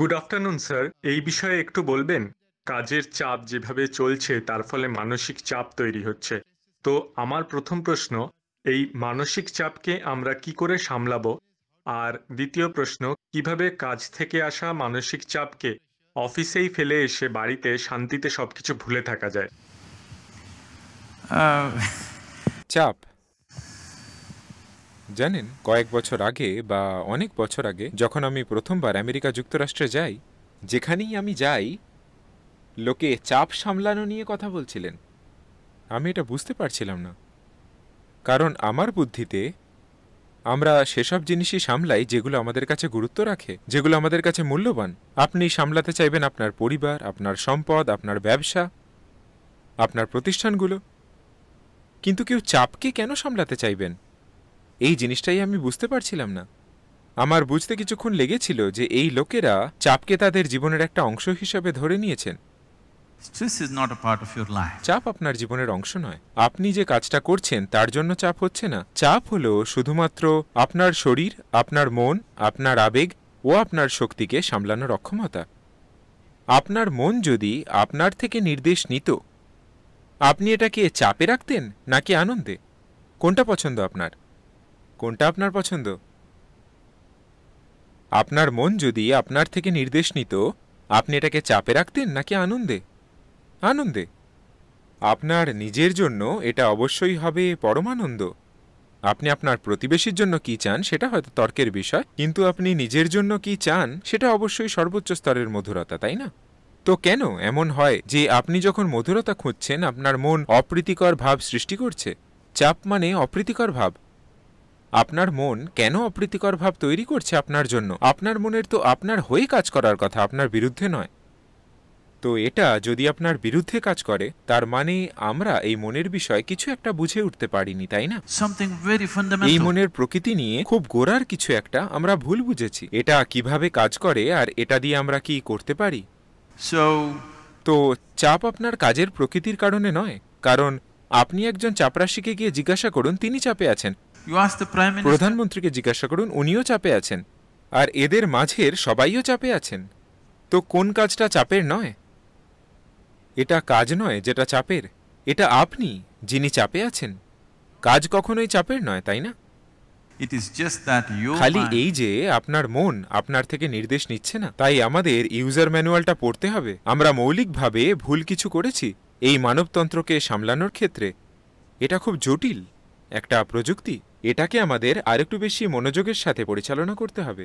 good afternoon sir এই বিষয়ে একটু বলবেন কাজের চাপ যেভাবে চলছে তার ফলে মানসিক চাপ তৈরি হচ্ছে তো আমার প্রথম প্রশ্ন এই মানসিক চাপকে আমরা কি করে সামলাবো আর দ্বিতীয় প্রশ্ন কিভাবে কাজ থেকে আসা মানসিক চাপকে অফিসেই ফেলে এসে বাড়িতে শান্তিতে সবকিছু ভুলে থাকা যায় চাপ জানেন কয়েক বছর আগে বা অনেক বছর আগে যখন আমি প্রথমবার আমেরিকা যুক্তরাষ্ট্রে যাই যেখানেই আমি যাই লোকে চাপ সামলানো নিয়ে কথা বলছিলেন আমি এটা বুঝতে পারছিলাম না কারণ আমার বুদ্ধিতে আমরা সেসব জিনিসই সামলাই যেগুলো আমাদের কাছে গুরুত্ব রাখে যেগুলো আমাদের কাছে মূল্যবান আপনি সামলাতে চাইবেন আপনার পরিবার আপনার সম্পদ আপনার ব্যবসা আপনার প্রতিষ্ঠানগুলো কিন্তু কেউ চাপকে কেন সামলাতে চাইবেন এই জিনিসটাই আমি বুঝতে পারছিলাম না আমার বুঝতে কিছুক্ষণ লেগেছিল যে এই লোকেরা চাপকে তাদের জীবনের একটা অংশ হিসাবে ধরে নিয়েছেন চাপ আপনার জীবনের অংশ নয় আপনি যে কাজটা করছেন তার জন্য চাপ হচ্ছে না চাপ হলো শুধুমাত্র আপনার শরীর আপনার মন আপনার আবেগ ও আপনার শক্তিকে সামলানোর অক্ষমতা আপনার মন যদি আপনার থেকে নির্দেশ নিত আপনি এটাকে চাপে রাখতেন নাকি আনন্দে কোনটা পছন্দ আপনার কোনটা আপনার পছন্দ আপনার মন যদি আপনার থেকে নির্দেশ নিত আপনি এটাকে চাপে রাখতেন নাকি আনন্দে আনন্দে আপনার নিজের জন্য এটা অবশ্যই হবে পরমানন্দ আপনি আপনার প্রতিবেশীর জন্য কি চান সেটা হয়তো তর্কের বিষয় কিন্তু আপনি নিজের জন্য কি চান সেটা অবশ্যই সর্বোচ্চ স্তরের মধুরতা তাই না তো কেন এমন হয় যে আপনি যখন মধুরতা খুঁজছেন আপনার মন অপ্রীতিকর ভাব সৃষ্টি করছে চাপ মানে অপ্রীতিকর ভাব আপনার মন কেন অপ্রীতিকর ভাব তৈরি করছে আপনার জন্য আপনার মনের তো আপনার হয়ে কাজ করার কথা আপনার বিরুদ্ধে নয় তো এটা যদি আপনার বিরুদ্ধে কাজ করে তার মানে আমরা এই মনের বিষয় কিছু একটা বুঝে উঠতে পারিনি তাই না এই মনের প্রকৃতি নিয়ে খুব গোড়ার কিছু একটা আমরা ভুল বুঝেছি এটা কিভাবে কাজ করে আর এটা দিয়ে আমরা কি করতে পারি তো চাপ আপনার কাজের প্রকৃতির কারণে নয় কারণ আপনি একজন চাপরাশিকে গিয়ে জিজ্ঞাসা করুন তিনি চাপে আছেন প্রধানমন্ত্রীকে জিজ্ঞাসা করুন উনিও চাপে আছেন আর এদের মাঝের সবাইও চাপে আছেন তো কোন কাজটা চাপের নয় এটা কাজ নয় যেটা চাপের এটা আপনি যিনি চাপে আছেন কাজ কখনোই চাপের নয় তাই না খালি এই যে আপনার মন আপনার থেকে নির্দেশ নিচ্ছে না তাই আমাদের ইউজার ম্যানুয়ালটা পড়তে হবে আমরা মৌলিকভাবে ভুল কিছু করেছি এই মানবতন্ত্রকে সামলানোর ক্ষেত্রে এটা খুব জটিল একটা প্রযুক্তি এটাকে আমাদের আরেকটু বেশি মনোযোগের সাথে পরিচালনা করতে হবে